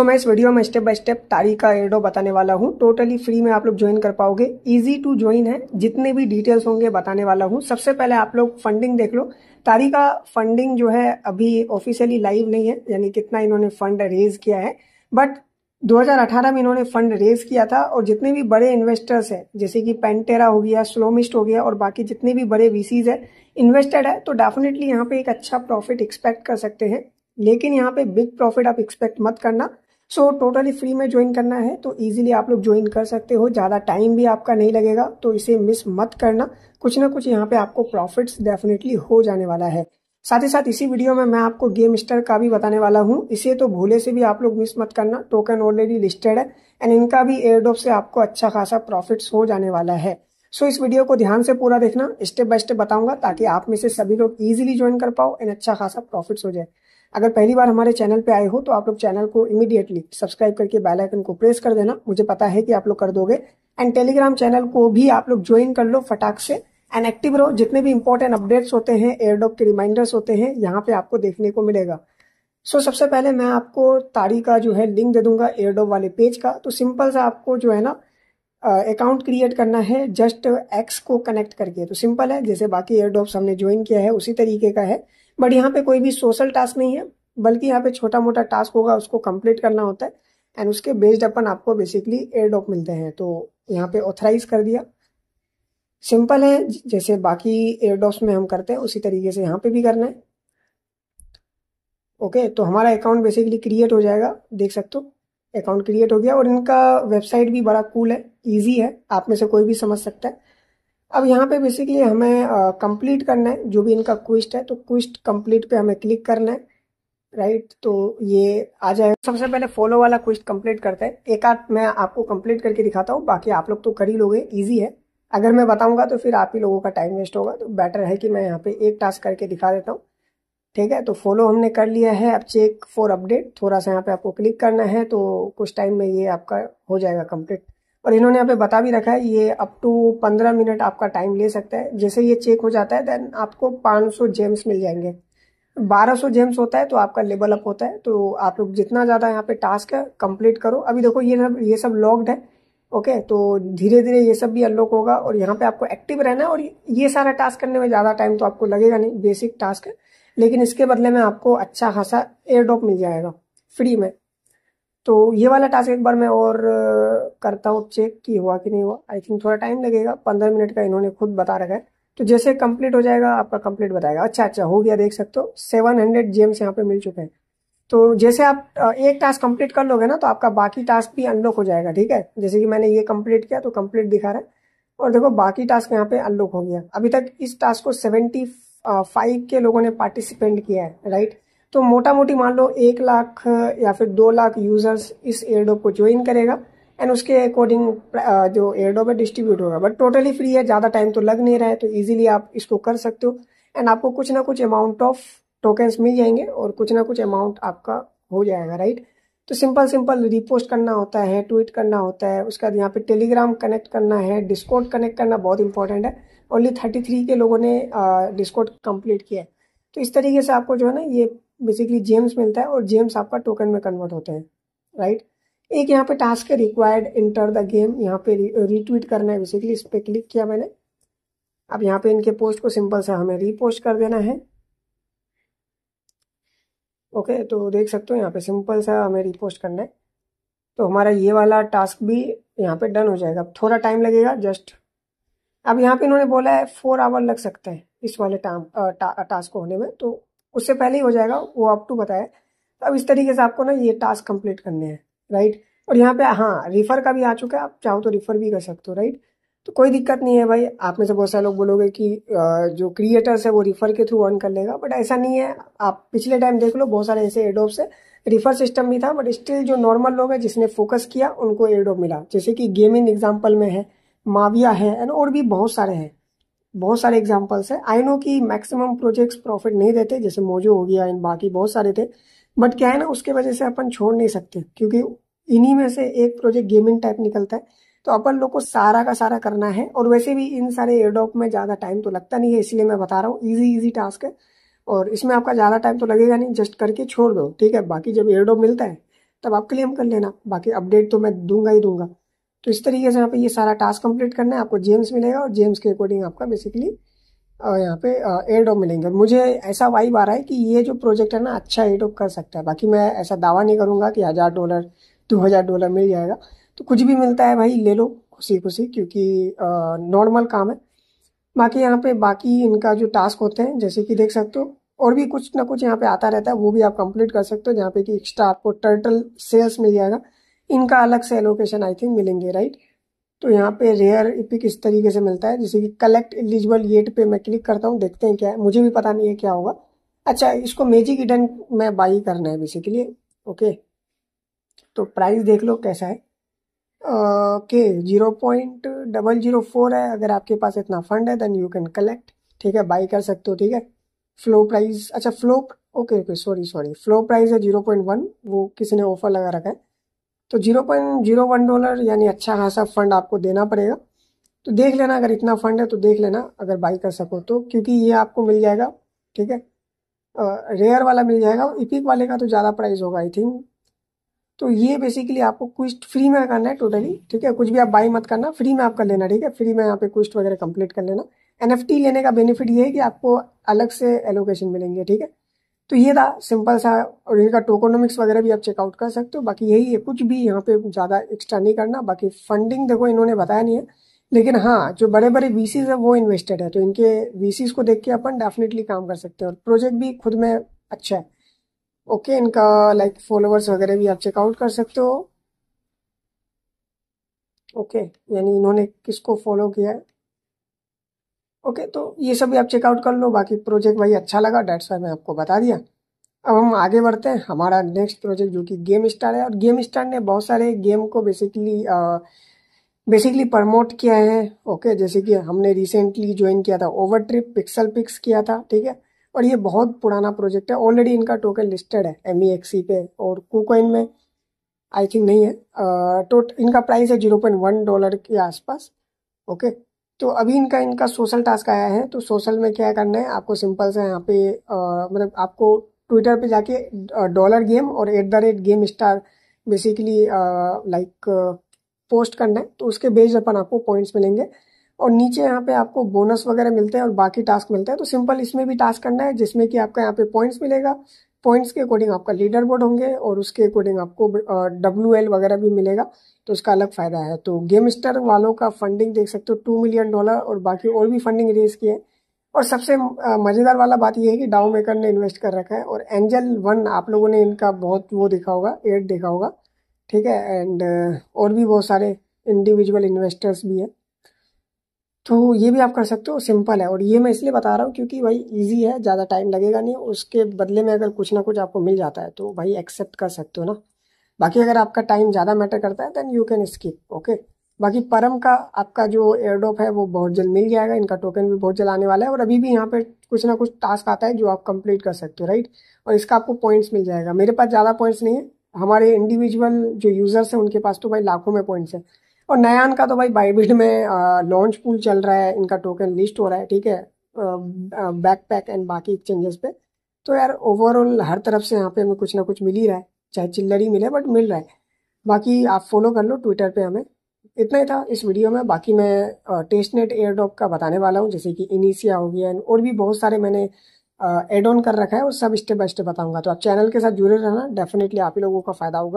सो so, मैं इस video में स्टेप बाय स्टेप तारी का एडो बताने वाला हूँ टोटली फ्री में आप लोग ज्वाइन कर पाओगे इजी टू ज्वाइन है जितने भी डिटेल्स होंगे बताने वाला हूँ सबसे पहले आप लोग फंडिंग देख लो तारी का फंडिंग जो है अभी ऑफिशियली लाइव नहीं है यानी कितना इन्होंने फंड रेज किया है बट 2018 में इन्होंने फंड रेज किया था और जितने भी बड़े इन्वेस्टर्स हैं जैसे कि पेंटेरा हो गया स्लोमिस्ट हो गया और बाकी जितने भी बड़े वीसीज है इन्वेस्टेड है तो डेफिनेटली यहाँ पे एक अच्छा प्रॉफिट एक्सपेक्ट कर सकते हैं लेकिन यहाँ पे बिग प्रॉफिट आप एक्सपेक्ट मत करना सो टोटली फ्री में ज्वाइन करना है तो ईजिली आप लोग ज्वाइन कर सकते हो ज़्यादा टाइम भी आपका नहीं लगेगा तो इसे मिस मत करना कुछ ना कुछ यहाँ पे आपको प्रॉफिट्स डेफिनेटली हो जाने वाला है साथ ही साथ इसी वीडियो में मैं आपको गेम स्टर का भी बताने वाला हूँ इसे तो भोले से भी आप लोग मिस मत करना टोकन ऑलरेडी लिस्टेड है एंड इनका भी एयरडोप से आपको अच्छा खासा प्रॉफिट्स हो जाने वाला है सो so, इस वीडियो को ध्यान से पूरा देखना स्टेप बाय स्टेप बताऊंगा ताकि आप में से सभी लोग इजीली ज्वाइन कर पाओ एंड अच्छा खासा प्रॉफिट्स हो जाए अगर पहली बार हमारे चैनल पे आए हो तो आप लोग चैनल को इमीडिएटली सब्सक्राइब करके बेल आइकन को प्रेस कर देना मुझे पता है कि आप लोग कर दोगे एंड टेलीग्राम चैनल को भी आप लोग ज्वाइन कर लो फटाक से एंड एक्टिव रहो जितने भी इंपॉर्टेंट अपडेट्स होते हैं एयरडॉप के रिमाइंडर्स होते हैं यहाँ पे आपको देखने को मिलेगा सो so, सबसे पहले मैं आपको तारी का जो है लिंक दे दूंगा एयरडॉप वाले पेज का तो सिंपल सा आपको जो है ना अकाउंट क्रिएट करना है जस्ट एक्स को कनेक्ट करके तो सिंपल है जैसे बाकी एयरड्रॉप्स हमने ज्वाइन किया है उसी तरीके का है बट यहाँ पे कोई भी सोशल टास्क नहीं है बल्कि यहाँ पे छोटा मोटा टास्क होगा उसको कंप्लीट करना होता है एंड उसके बेस्ड अपन आपको बेसिकली एयरड्रॉप मिलते हैं तो यहाँ पे ऑथराइज कर दिया सिंपल है जैसे बाकी एयरड्रॉप्स में हम करते हैं उसी तरीके से यहाँ पे भी करना है ओके तो हमारा अकाउंट बेसिकली क्रिएट हो जाएगा देख सकते हो अकाउंट क्रिएट हो गया और इनका वेबसाइट भी बड़ा कूल है ईजी है आप में से कोई भी समझ सकता है अब यहाँ पे बेसिकली हमें कंप्लीट करना है जो भी इनका क्विस्ट है तो क्विस्ट कंप्लीट पे हमें क्लिक करना है राइट right, तो ये आ जाएगा सबसे पहले फॉलो वाला क्विस्ट कंप्लीट करते हैं एक आध मैं आपको कंप्लीट करके दिखाता हूँ बाकी आप लोग तो कर ही लोगे ईजी है अगर मैं बताऊंगा तो फिर आप ही लोगों का टाइम वेस्ट होगा तो बेटर है कि मैं यहाँ पे एक टास्क करके दिखा देता हूँ ठीक है तो फॉलो हमने कर लिया है अब चेक फॉर अपडेट थोड़ा सा यहाँ पे आपको क्लिक करना है तो कुछ टाइम में ये आपका हो जाएगा कंप्लीट और इन्होंने यहाँ पे बता भी रखा है ये अप टू पंद्रह मिनट आपका टाइम ले सकता है जैसे ये चेक हो जाता है देन आपको सौ जेम्स मिल जाएंगे 1200 जेम्स होता है तो आपका लेवल अप होता है तो आप लोग जितना ज़्यादा यहाँ पे टास्क है कंप्लीट करो अभी देखो ये सब ये सब लॉक्ड है ओके तो धीरे धीरे ये सब भी अनलॉक होगा और यहाँ पे आपको एक्टिव रहना है और ये सारा टास्क करने में ज़्यादा टाइम तो आपको लगेगा नहीं बेसिक टास्क है लेकिन इसके बदले में आपको अच्छा खासा एयर ड्रॉप मिल जाएगा फ्री में तो ये वाला टास्क एक बार मैं और करता हूँ चेक कि हुआ कि नहीं हुआ आई थिंक थोड़ा टाइम लगेगा पंद्रह मिनट का इन्होंने खुद बता रखा है तो जैसे कंप्लीट हो जाएगा आपका कंप्लीट बताएगा अच्छा अच्छा हो गया देख सकते हो सेवन हंड्रेड जेम्स यहाँ पे मिल चुके हैं तो जैसे आप एक टास्क कंप्लीट कर लोगे ना तो आपका बाकी टास्क भी अनलॉक हो जाएगा ठीक है जैसे कि मैंने ये कंप्लीट किया तो कंप्लीट दिखा रहा है और देखो बाकी टास्क यहाँ पे अनलॉक हो गया अभी तक इस टास्क को सेवेंटी फाइव के लोगों ने पार्टिसिपेंट किया है राइट तो मोटा मोटी मान लो एक लाख या फिर दो लाख यूजर्स इस एयरडोप को ज्वाइन करेगा एंड उसके अकॉर्डिंग जो एयरडोप है डिस्ट्रीब्यूट होगा बट टोटली फ्री है ज़्यादा टाइम तो लग नहीं रहा है तो ईजिली आप इसको कर सकते हो एंड आपको कुछ ना कुछ अमाउंट ऑफ टोकन्स मिल जाएंगे और कुछ ना कुछ अमाउंट आपका हो जाएगा राइट तो सिंपल सिंपल रिपोस्ट करना होता है ट्वीट करना होता है उसके बाद यहाँ पे टेलीग्राम कनेक्ट करना है डिस्कोट कनेक्ट करना बहुत इंपॉर्टेंट है ओनली थर्टी थ्री के लोगों ने डिस्कोट कंप्लीट किया है तो इस तरीके से आपको जो है ना ये बेसिकली जेम्स मिलता है और जेम्स आपका टोकन में कन्वर्ट होते हैं राइट एक यहाँ पे टास्क है रिक्वायर्ड इंटर द गेम यहाँ पे रीट्वीट करना है बेसिकली इस पर क्लिक किया मैंने अब यहाँ पे इनके पोस्ट को सिंपल से हमें रीपोस्ट कर देना है ओके तो देख सकते हो यहाँ पे सिंपल सा हमें रिपोस्ट करना है तो हमारा ये वाला टास्क भी यहाँ पे डन हो जाएगा अब थोड़ा टाइम लगेगा जस्ट अब यहाँ पे इन्होंने बोला है फोर आवर लग सकते हैं इस वाले टाम टा, टास्क होने में तो उससे पहले ही हो जाएगा वो आप टू बताया तो अब इस तरीके से आपको ना ये टास्क कंप्लीट करने हैं राइट और यहाँ पे हाँ रिफ़र का भी आ चुका है आप चाहो तो रिफ़र भी कर सकते हो राइट तो कोई दिक्कत नहीं है भाई आप में से बहुत सारे लोग बोलोगे कि जो क्रिएटर्स है वो रिफर के थ्रू अर्न कर लेगा बट ऐसा नहीं है आप पिछले टाइम देख लो बहुत सारे ऐसे एडोब है रिफर सिस्टम भी था बट स्टिल जो नॉर्मल लोग हैं जिसने फोकस किया उनको एडोप मिला जैसे कि गेमिंग एग्जाम्पल में है माविया है एंड और भी बहुत सारे हैं बहुत सारे एग्जाम्पल्स हैं आई नो कि मैक्सिमम प्रोजेक्ट्स प्रॉफिट नहीं देते जैसे मोजो हो गया एंड बाकी बहुत सारे थे बट क्या है ना उसके वजह से अपन छोड़ नहीं सकते क्योंकि इन्हीं में से एक प्रोजेक्ट गेमिंग टाइप निकलता है तो अपन लोग को सारा का सारा करना है और वैसे भी इन सारे एयरडॉप में ज़्यादा टाइम तो लगता नहीं है इसलिए मैं बता रहा हूँ ईजी ईजी टास्क है और इसमें आपका ज़्यादा टाइम तो लगेगा नहीं जस्ट करके छोड़ दो ठीक है बाकी जब एयरडॉप मिलता है तब आप क्लेम कर लेना बाकी अपडेट तो मैं दूंगा ही दूंगा तो इस तरीके से यहाँ पे ये सारा टास्क कंप्लीट करना है आपको जेम्स मिलेगा और जेम्स के अकॉर्डिंग आपका बेसिकली यहाँ पे एयरडॉप मिलेंगे मुझे ऐसा वाइब आ रहा है कि ये जो प्रोजेक्ट है ना अच्छा एयरडॉप कर सकता है बाकी मैं ऐसा दावा नहीं करूँगा कि हज़ार डॉलर दो हज़ार डॉलर मिल जाएगा तो कुछ भी मिलता है भाई ले लो खुशी खुशी क्योंकि नॉर्मल काम है बाकी यहाँ पे बाकी इनका जो टास्क होते हैं जैसे कि देख सकते हो और भी कुछ ना कुछ यहाँ पे आता रहता है वो भी आप कंप्लीट कर सकते हो जहाँ पे कि एक्स्ट्रा आपको टर्टल सेल्स मिल जाएगा इनका अलग से एलोकेशन आई थिंक मिलेंगे राइट तो यहाँ पे रेयर इपिक इस तरीके से मिलता है जैसे कि कलेक्ट एलिजिबल येट पे मैं क्लिक करता हूँ देखते हैं क्या है मुझे भी पता नहीं है क्या होगा अच्छा इसको मेजिक इडन में बाई करना है बेसिकली ओके तो प्राइस देख लो कैसा है okay zero point double zero four है अगर आपके पास इतना फंड है देन यू कैन कलेक्ट ठीक है बाई कर सकते हो ठीक है फ्लो प्राइस अच्छा floor okay okay sorry sorry floor price है जीरो पॉइंट वन वो किसी ने ऑफर लगा रखा है तो zero point zero one dollar यानी अच्छा खासा फंड आपको देना पड़ेगा तो देख लेना अगर इतना फंड है तो देख लेना अगर बाई कर सको तो क्योंकि ये आपको मिल जाएगा ठीक है रेयर वाला मिल जाएगा इपिक वाले का तो ज़्यादा प्राइस होगा आई थिंक तो ये बेसिकली आपको क्विस्ट फ्री में करना है टोटली ठीक है कुछ भी आप बाई मत करना फ्री में आप कर लेना ठीक है फ्री में यहाँ पे क्विस्ट वगैरह कंप्लीट कर लेना एन लेने का बेनिफिट ये है कि आपको अलग से एलोकेशन मिलेंगे ठीक है तो ये था सिंपल सा और इनका टोकोनोमिक्स वगैरह भी आप चेकआउट कर सकते हो बाकी यही है कुछ भी यहाँ पे ज़्यादा एक्स्ट्रा नहीं करना बाकी फंडिंग देखो इन्होंने बताया नहीं है लेकिन हाँ जो बड़े बड़े वीसीज है वो इन्वेस्टेड है तो इनके वीसीज को देख के अपन डेफिनेटली काम कर सकते हैं और प्रोजेक्ट भी खुद में अच्छा है ओके इनका लाइक फॉलोवर्स वगैरह भी आप चेकआउट कर सकते हो ओके okay, यानी इन्होंने किसको फॉलो किया है ओके okay, तो ये सब भी आप चेकआउट कर लो बाकी प्रोजेक्ट भाई अच्छा लगा डेट्स वाई मैं आपको बता दिया अब हम आगे बढ़ते हैं हमारा नेक्स्ट प्रोजेक्ट जो कि गेम स्टार है और गेम स्टार ने बहुत सारे गेम को बेसिकली आ, बेसिकली प्रमोट किया है ओके जैसे कि हमने रिसेंटली ज्वाइन किया था ओवर ट्रिप पिक्सल पिक्स किया था ठीक है और ये बहुत पुराना प्रोजेक्ट है ऑलरेडी इनका टोकन लिस्टेड है एम e e पे और कोकोइन में आई थिंक नहीं है तो इनका प्राइस है जीरो पॉइंट वन डॉलर के आसपास ओके तो अभी इनका इनका सोशल टास्क आया है तो सोशल में क्या करना है आपको सिंपल से यहाँ पे मतलब आपको ट्विटर पे जाके डॉलर गेम और at the rate game star basically like post करना है तो उसके बेस अपन आपको पॉइंट्स मिलेंगे और नीचे यहाँ पे आपको बोनस वगैरह मिलते हैं और बाकी टास्क मिलते हैं तो सिंपल इसमें भी टास्क करना है जिसमें कि आपका यहाँ पे पॉइंट्स मिलेगा पॉइंट्स के अकॉर्डिंग आपका लीडर बोर्ड होंगे और उसके अकॉर्डिंग आपको डब्ल्यू एल वगैरह भी मिलेगा तो उसका अलग फ़ायदा है तो गेम स्टर वालों का फंडिंग देख सकते हो टू मिलियन डॉलर और बाकी और भी फंडिंग रेज की है और सबसे मज़ेदार वाला बात यह है कि डाउ मेकर ने इन्वेस्ट कर रखा है और एंजल वन आप लोगों ने इनका बहुत वो देखा होगा एड देखा होगा ठीक है एंड और भी बहुत सारे इंडिविजुअल इन्वेस्टर्स भी हैं तो ये भी आप कर सकते हो सिंपल है और ये मैं इसलिए बता रहा हूँ क्योंकि भाई इजी है ज़्यादा टाइम लगेगा नहीं उसके बदले में अगर कुछ ना कुछ आपको मिल जाता है तो भाई एक्सेप्ट कर सकते हो ना बाकी अगर आपका टाइम ज़्यादा मैटर करता है then you can skip okay बाकी परम का आपका जो एयरड्रॉप है वो बहुत जल्द मिल जाएगा इनका टोकन भी बहुत जल्द आने वाला है और अभी भी यहाँ पर कुछ ना कुछ टास्क आता है जो आप कंप्लीट कर सकते हो राइट और इसका आपको पॉइंट्स मिल जाएगा मेरे पास ज़्यादा पॉइंट्स नहीं है हमारे इंडिविजुअल जो यूज़र्स हैं उनके पास तो भाई लाखों में पॉइंट्स हैं और नयान का तो भाई बाइबिल में लॉन्च पूल चल रहा है इनका टोकन लिस्ट हो रहा है ठीक है बैक पैक एंड बाकी एक्सचेंजेस पे तो यार ओवरऑल हर तरफ से यहाँ पे हमें कुछ ना कुछ मिल ही रहा है चाहे चिल्लर ही मिले बट मिल रहा है बाकी आप फॉलो कर लो ट्विटर पे हमें इतना ही था इस वीडियो में बाकी मैं टेस्ट नेट एयर का बताने वाला हूँ जैसे कि इनिसिया हो गया और भी बहुत सारे मैंने एड ऑन कर रखा है और सब स्टेप बाय स्टेप बताऊंगा तो आप चैनल के साथ जुड़े रहना डेफिनेटली आप ही लोगों का फायदा होगा